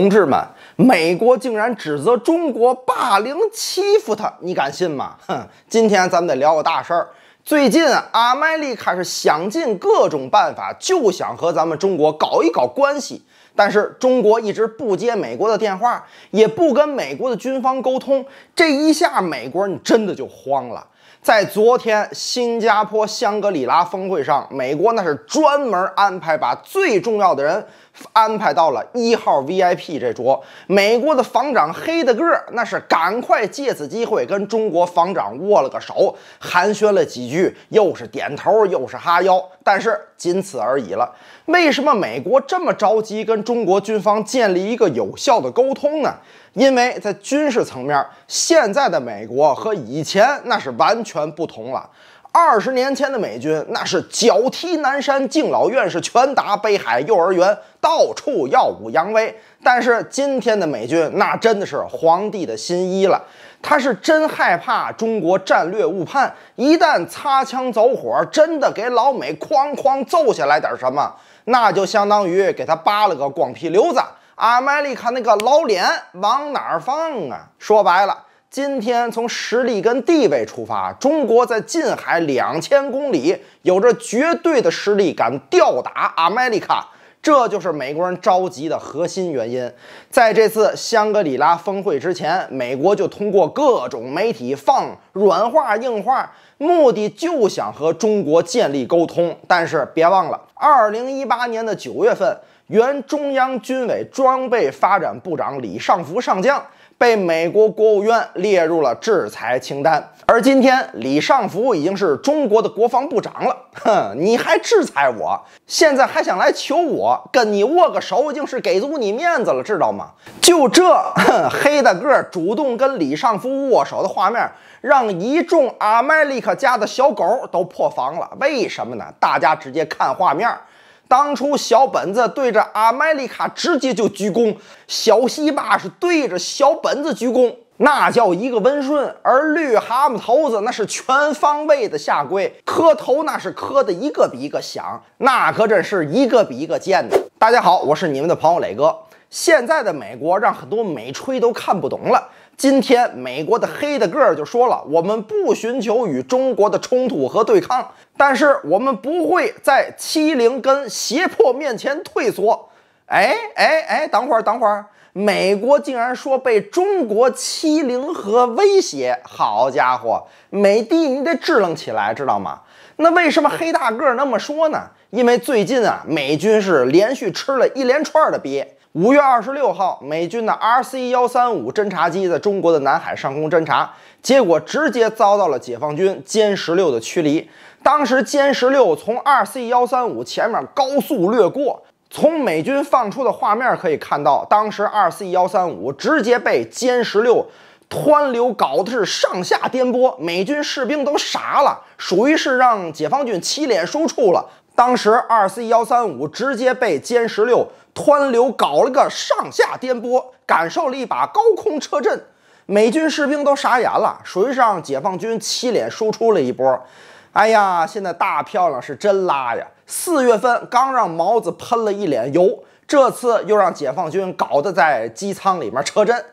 同志们，美国竟然指责中国霸凌欺负他，你敢信吗？哼，今天咱们得聊个大事儿。最近阿麦利卡是想尽各种办法，就想和咱们中国搞一搞关系。但是中国一直不接美国的电话，也不跟美国的军方沟通。这一下，美国人真的就慌了。在昨天新加坡香格里拉峰会上，美国那是专门安排把最重要的人。安排到了一号 VIP 这桌，美国的防长黑大个那是赶快借此机会跟中国防长握了个手，寒暄了几句，又是点头又是哈腰，但是仅此而已了。为什么美国这么着急跟中国军方建立一个有效的沟通呢？因为在军事层面，现在的美国和以前那是完全不同了。二十年前的美军，那是脚踢南山敬老院，是拳打北海幼儿园，到处耀武扬威。但是今天的美军，那真的是皇帝的新衣了。他是真害怕中国战略误判，一旦擦枪走火，真的给老美哐哐揍下来点什么，那就相当于给他扒了个光屁溜子，阿美利卡那个老脸往哪放啊？说白了。今天从实力跟地位出发，中国在近海两千公里有着绝对的实力，敢吊打 America，这就是美国人着急的核心原因。在这次香格里拉峰会之前，美国就通过各种媒体放软话硬话，目的就想和中国建立沟通。但是别忘了，二零一八年的九月份，原中央军委装备发展部长李尚福上将。被美国国务院列入了制裁清单，而今天李尚福已经是中国的国防部长了。哼，你还制裁我，现在还想来求我跟你握个手，竟是给足你面子了，知道吗？就这，哼，黑大个主动跟李尚福握手的画面，让一众阿麦利克家的小狗都破防了。为什么呢？大家直接看画面。当初小本子对着阿麦丽卡直接就鞠躬，小西巴是对着小本子鞠躬，那叫一个温顺；而绿蛤蟆头子那是全方位的下跪磕头，那是磕的一个比一个响，那可真是一个比一个贱。大家好，我是你们的朋友磊哥。现在的美国让很多美吹都看不懂了。今天，美国的黑大个儿就说了：“我们不寻求与中国的冲突和对抗，但是我们不会在欺凌跟胁迫面前退缩。”哎哎哎，等会儿等会儿，美国竟然说被中国欺凌和威胁，好家伙，美帝你得支棱起来，知道吗？那为什么黑大个儿那么说呢？因为最近啊，美军是连续吃了一连串的鳖。五月二十六号，美军的 RC 幺三五侦察机在中国的南海上空侦察，结果直接遭到了解放军歼十六的驱离。当时歼十六从 RC 幺三五前面高速掠过，从美军放出的画面可以看到，当时 RC 幺三五直接被歼十六湍流搞的是上下颠簸，美军士兵都傻了，属于是让解放军“七脸输处”了。当时，二 C 幺三五直接被歼十六湍流搞了个上下颠簸，感受了一把高空车震，美军士兵都傻眼了，谁让解放军七脸输出了一波？哎呀，现在大漂亮是真拉呀！四月份刚让毛子喷了一脸油，这次又让解放军搞得在机舱里面车震。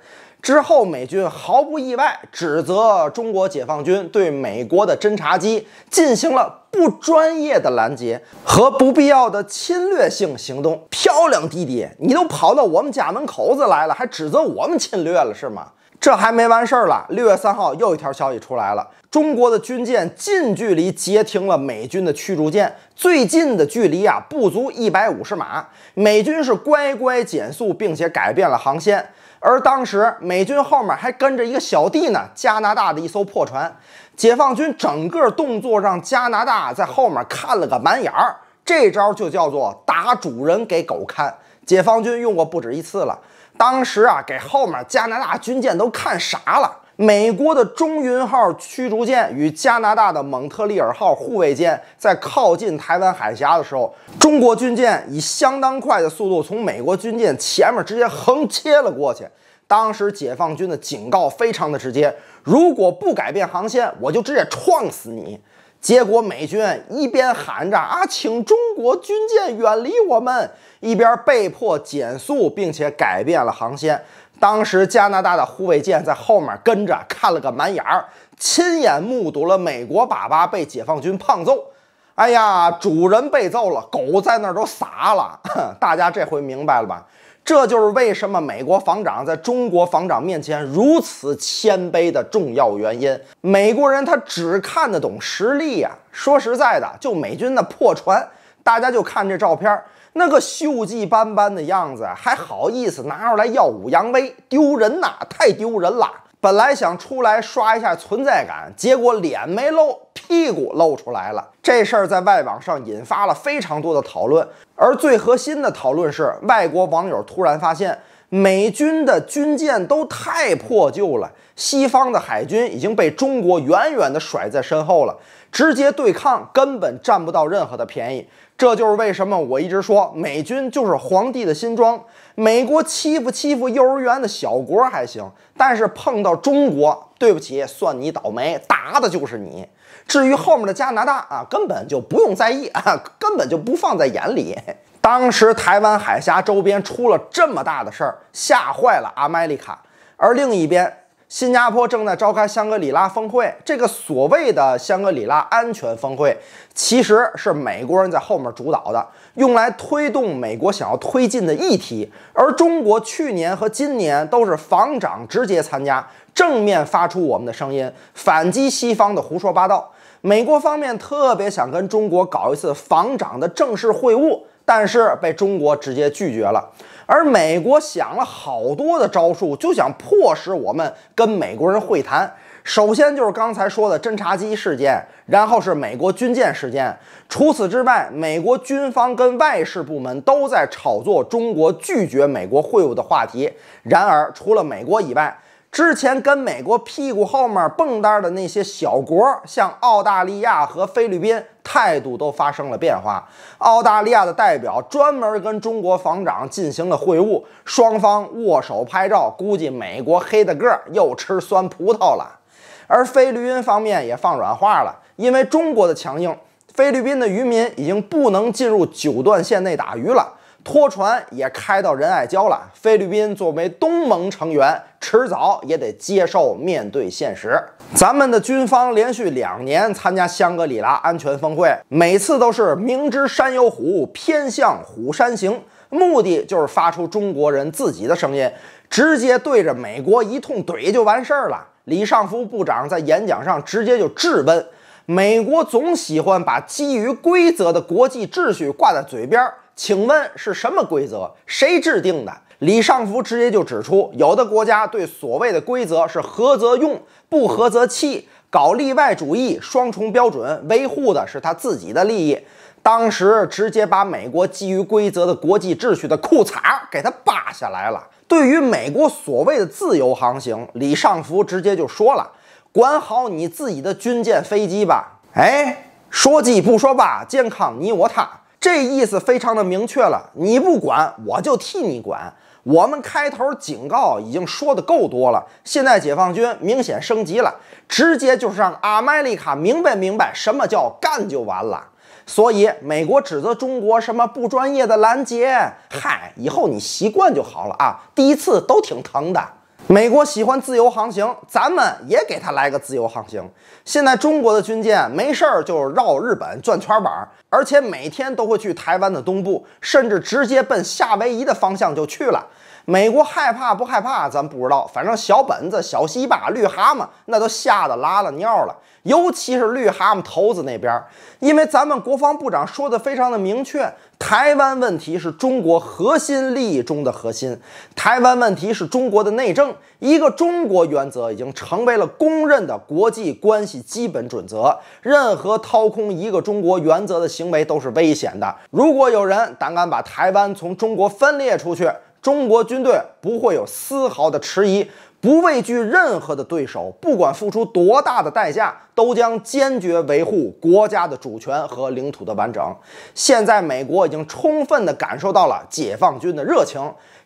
之后，美军毫不意外指责中国解放军对美国的侦察机进行了不专业的拦截和不必要的侵略性行动。漂亮弟弟，你都跑到我们家门口子来了，还指责我们侵略了是吗？这还没完事儿了。六月三号，又一条消息出来了：中国的军舰近距离截停了美军的驱逐舰，最近的距离啊不足一百五十码。美军是乖乖减速，并且改变了航线。而当时美军后面还跟着一个小弟呢，加拿大的一艘破船。解放军整个动作让加拿大在后面看了个满眼儿，这招就叫做打主人给狗看。解放军用过不止一次了。当时啊，给后面加拿大军舰都看傻了。美国的中云号驱逐舰与加拿大的蒙特利尔号护卫舰在靠近台湾海峡的时候，中国军舰以相当快的速度从美国军舰前面直接横切了过去。当时解放军的警告非常的直接：如果不改变航线，我就直接撞死你。结果美军一边喊着“啊，请中国军舰远离我们”，一边被迫减速并且改变了航线。当时加拿大的护卫舰在后面跟着看了个满眼儿，亲眼目睹了美国爸爸被解放军胖揍。哎呀，主人被揍了，狗在那儿都撒了。大家这回明白了吧？这就是为什么美国防长在中国防长面前如此谦卑的重要原因。美国人他只看得懂实力呀。说实在的，就美军那破船。大家就看这照片，那个锈迹斑斑的样子，还好意思拿出来耀武扬威，丢人呐！太丢人了！本来想出来刷一下存在感，结果脸没露，屁股露出来了。这事儿在外网上引发了非常多的讨论，而最核心的讨论是，外国网友突然发现。美军的军舰都太破旧了，西方的海军已经被中国远远地甩在身后了。直接对抗根本占不到任何的便宜，这就是为什么我一直说美军就是皇帝的新装。美国欺负欺负幼儿园的小国还行，但是碰到中国，对不起，算你倒霉，打的就是你。至于后面的加拿大啊，根本就不用在意啊，根本就不放在眼里。当时台湾海峡周边出了这么大的事儿，吓坏了阿麦利卡。而另一边，新加坡正在召开香格里拉峰会，这个所谓的香格里拉安全峰会，其实是美国人在后面主导的，用来推动美国想要推进的议题。而中国去年和今年都是防长直接参加，正面发出我们的声音，反击西方的胡说八道。美国方面特别想跟中国搞一次防长的正式会晤。但是被中国直接拒绝了，而美国想了好多的招数，就想迫使我们跟美国人会谈。首先就是刚才说的侦察机事件，然后是美国军舰事件。除此之外，美国军方跟外事部门都在炒作中国拒绝美国会晤的话题。然而，除了美国以外，之前跟美国屁股后面蹦跶的那些小国，像澳大利亚和菲律宾。态度都发生了变化。澳大利亚的代表专门跟中国防长进行了会晤，双方握手拍照。估计美国黑大个又吃酸葡萄了。而菲律宾方面也放软话了，因为中国的强硬，菲律宾的渔民已经不能进入九段线内打鱼了。拖船也开到仁爱礁了。菲律宾作为东盟成员，迟早也得接受、面对现实。咱们的军方连续两年参加香格里拉安全峰会，每次都是明知山有虎，偏向虎山行，目的就是发出中国人自己的声音，直接对着美国一通怼就完事儿了。李尚福部长在演讲上直接就质问：美国总喜欢把基于规则的国际秩序挂在嘴边。请问是什么规则？谁制定的？李尚福直接就指出，有的国家对所谓的规则是合则用，不合则弃，搞例外主义、双重标准，维护的是他自己的利益。当时直接把美国基于规则的国际秩序的裤衩给他扒下来了。对于美国所谓的自由航行，李尚福直接就说了：“管好你自己的军舰、飞机吧。”哎，说鸡不说吧，健康你我他。这意思非常的明确了，你不管我就替你管。我们开头警告已经说的够多了，现在解放军明显升级了，直接就是让阿麦利卡明白明白什么叫干就完了。所以美国指责中国什么不专业的拦截，嗨，以后你习惯就好了啊，第一次都挺疼的。美国喜欢自由航行，咱们也给他来个自由航行。现在中国的军舰没事儿就绕日本转圈儿玩儿，而且每天都会去台湾的东部，甚至直接奔夏威夷的方向就去了。美国害怕不害怕？咱不知道，反正小本子、小西巴、绿蛤蟆那都吓得拉了尿了。尤其是绿蛤蟆头子那边，因为咱们国防部长说的非常的明确。台湾问题是中国核心利益中的核心，台湾问题是中国的内政，一个中国原则已经成为了公认的国际关系基本准则，任何掏空一个中国原则的行为都是危险的，如果有人胆敢把台湾从中国分裂出去。中国军队不会有丝毫的迟疑，不畏惧任何的对手，不管付出多大的代价，都将坚决维护国家的主权和领土的完整。现在美国已经充分的感受到了解放军的热情，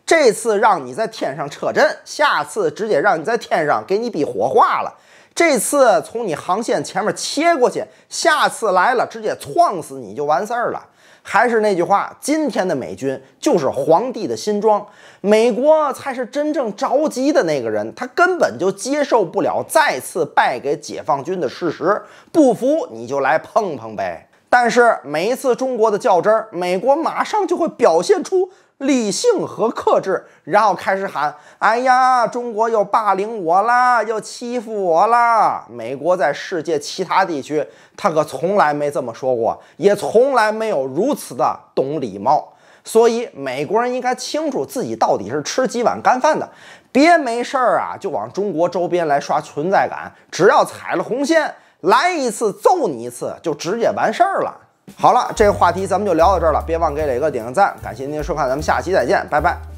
这次让你在天上车震，下次直接让你在天上给你逼火化了。这次从你航线前面切过去，下次来了直接撞死你就完事儿了。还是那句话，今天的美军就是皇帝的新装，美国才是真正着急的那个人，他根本就接受不了再次败给解放军的事实，不服你就来碰碰呗。但是每一次中国的较真儿，美国马上就会表现出。理性和克制，然后开始喊：“哎呀，中国又霸凌我啦，又欺负我啦！”美国在世界其他地区，他可从来没这么说过，也从来没有如此的懂礼貌。所以，美国人应该清楚自己到底是吃几碗干饭的，别没事儿啊就往中国周边来刷存在感。只要踩了红线，来一次揍你一次，就直接完事儿了。好了，这个话题咱们就聊到这儿了。别忘给磊哥点个赞，感谢您的收看，咱们下期再见，拜拜。